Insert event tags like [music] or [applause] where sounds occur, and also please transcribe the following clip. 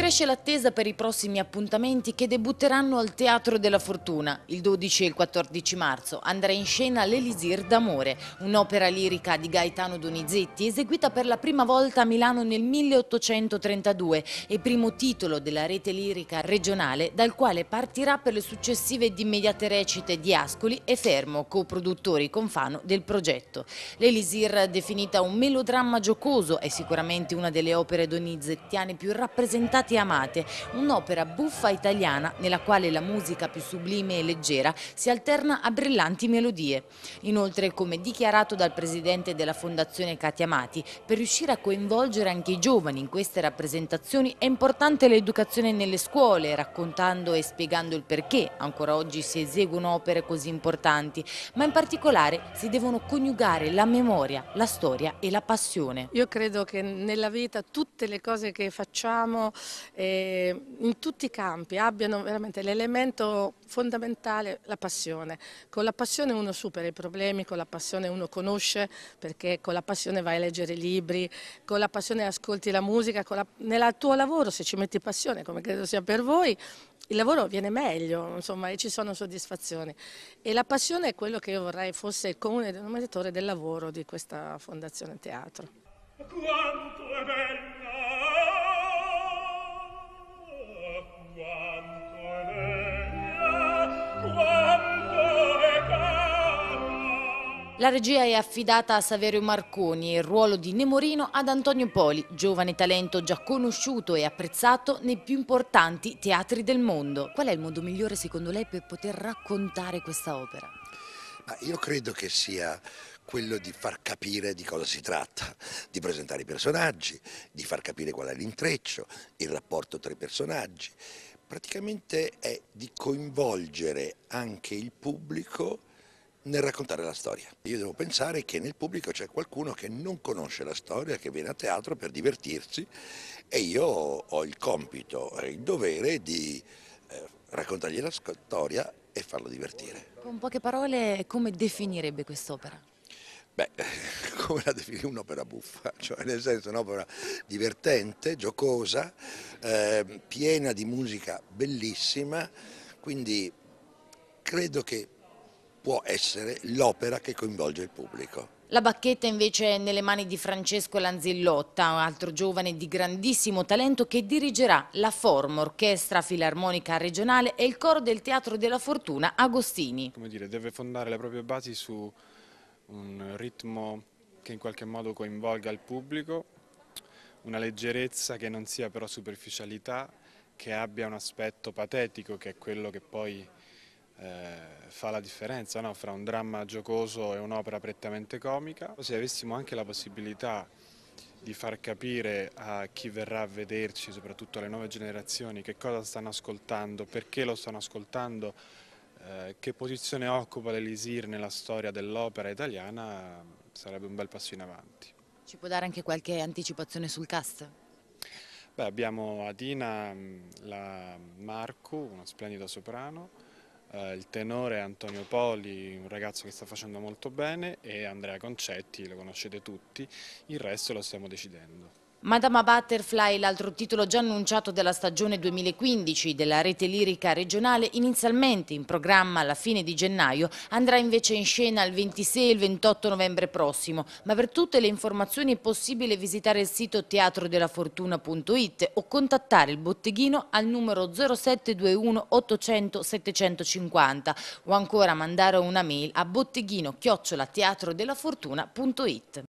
Cresce l'attesa per i prossimi appuntamenti che debutteranno al Teatro della Fortuna. Il 12 e il 14 marzo andrà in scena L'Elisir d'Amore, un'opera lirica di Gaetano Donizetti eseguita per la prima volta a Milano nel 1832 e primo titolo della rete lirica regionale dal quale partirà per le successive ed immediate recite di Ascoli e Fermo, coproduttori con Fano del progetto. L'Elisir, definita un melodramma giocoso, è sicuramente una delle opere donizettiane più rappresentate Parti Amate, un'opera buffa italiana nella quale la musica più sublime e leggera si alterna a brillanti melodie. Inoltre, come dichiarato dal presidente della Fondazione Cati Amati, per riuscire a coinvolgere anche i giovani in queste rappresentazioni è importante l'educazione nelle scuole, raccontando e spiegando il perché ancora oggi si eseguono opere così importanti, ma in particolare si devono coniugare la memoria, la storia e la passione. Io credo che nella vita tutte le cose che facciamo eh, in tutti i campi abbiano veramente l'elemento fondamentale, la passione. Con la passione uno supera i problemi, con la passione uno conosce, perché con la passione vai a leggere libri, con la passione ascolti la musica, la, nel tuo lavoro se ci metti passione, come credo sia per voi, il lavoro viene meglio, insomma, e ci sono soddisfazioni. E la passione è quello che io vorrei fosse il comune denominatore del lavoro di questa Fondazione Teatro. Quanto è bello! La regia è affidata a Saverio Marconi e il ruolo di Nemorino ad Antonio Poli, giovane talento già conosciuto e apprezzato nei più importanti teatri del mondo. Qual è il modo migliore secondo lei per poter raccontare questa opera? Ma io credo che sia quello di far capire di cosa si tratta, di presentare i personaggi, di far capire qual è l'intreccio, il rapporto tra i personaggi. Praticamente è di coinvolgere anche il pubblico nel raccontare la storia. Io devo pensare che nel pubblico c'è qualcuno che non conosce la storia, che viene a teatro per divertirsi e io ho il compito e il dovere di eh, raccontargli la storia e farlo divertire. Con poche parole, come definirebbe quest'opera? Beh, [laughs] come la definire un'opera buffa, [laughs] cioè nel senso un'opera divertente, giocosa, eh, piena di musica bellissima, quindi credo che può essere l'opera che coinvolge il pubblico. La bacchetta invece è nelle mani di Francesco Lanzillotta, un altro giovane di grandissimo talento che dirigerà la Form, Orchestra Filarmonica Regionale e il coro del Teatro della Fortuna Agostini. Come dire, deve fondare le proprie basi su un ritmo che in qualche modo coinvolga il pubblico, una leggerezza che non sia però superficialità, che abbia un aspetto patetico che è quello che poi eh, fa la differenza no? fra un dramma giocoso e un'opera prettamente comica. Se avessimo anche la possibilità di far capire a chi verrà a vederci, soprattutto alle nuove generazioni, che cosa stanno ascoltando, perché lo stanno ascoltando, eh, che posizione occupa l'Elisir nella storia dell'opera italiana, sarebbe un bel passo in avanti. Ci può dare anche qualche anticipazione sul cast? Beh, abbiamo Adina mm, la Marco, una splendida soprano, eh, il tenore Antonio Poli, un ragazzo che sta facendo molto bene, e Andrea Concetti, lo conoscete tutti, il resto lo stiamo decidendo. Madama Butterfly, l'altro titolo già annunciato della stagione 2015 della rete lirica regionale, inizialmente in programma alla fine di gennaio, andrà invece in scena il 26 e il 28 novembre prossimo, ma per tutte le informazioni è possibile visitare il sito teatrodelafortuna.it o contattare il botteghino al numero 0721 800 750 o ancora mandare una mail a botteghino-teatrodelafortuna.it.